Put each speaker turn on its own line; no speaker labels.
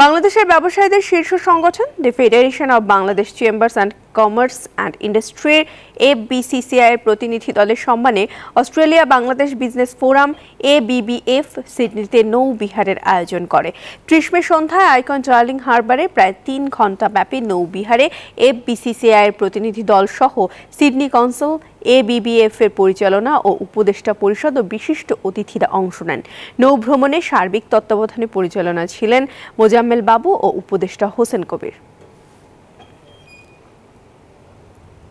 বাংলাদেশের ব্যবসায়ীদের শীর্ষ সংগঠন the federation of Bangladesh chambers and commerce and ইন্ডাস্ট্রির এফবিসিসিআইয়ের প্রতিনিধি দলের সম্মানে Australia Bangladesh business forum ABBF সিডনিতে নৌ বিহারের আয়োজন করে ত্রিশমে সন্ধ্যায় আইকন ডার্লিং হারবারে প্রায় তিন ঘন্টা ব্যাপী নৌ বিহারে এফবিসিসিআইয়ের প্রতিনিধি দল সহ সিডনি কাউন্সিল এবিবিএফ এর পরিচালনা ও উপদেষ্টা পরিষদ ও বিশিষ্ট অতিথিরা অংশ নেন নৌভ্রমণে সার্বিক তত্ত্বাবধানে পরিচালনা ছিলেন মোজাম্মেল বাবু ও উপদেষ্টা হোসেন কবির